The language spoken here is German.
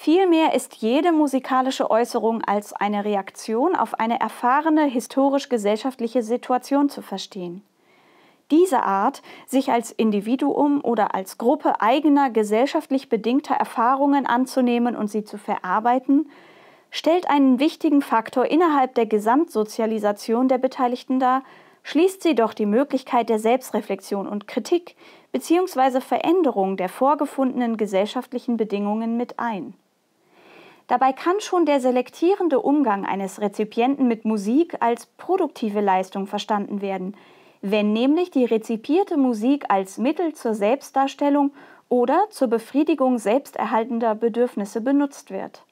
Vielmehr ist jede musikalische Äußerung als eine Reaktion auf eine erfahrene historisch-gesellschaftliche Situation zu verstehen. Diese Art, sich als Individuum oder als Gruppe eigener gesellschaftlich bedingter Erfahrungen anzunehmen und sie zu verarbeiten, stellt einen wichtigen Faktor innerhalb der Gesamtsozialisation der Beteiligten dar, schließt sie doch die Möglichkeit der Selbstreflexion und Kritik bzw. Veränderung der vorgefundenen gesellschaftlichen Bedingungen mit ein. Dabei kann schon der selektierende Umgang eines Rezipienten mit Musik als produktive Leistung verstanden werden, wenn nämlich die rezipierte Musik als Mittel zur Selbstdarstellung oder zur Befriedigung selbsterhaltender Bedürfnisse benutzt wird.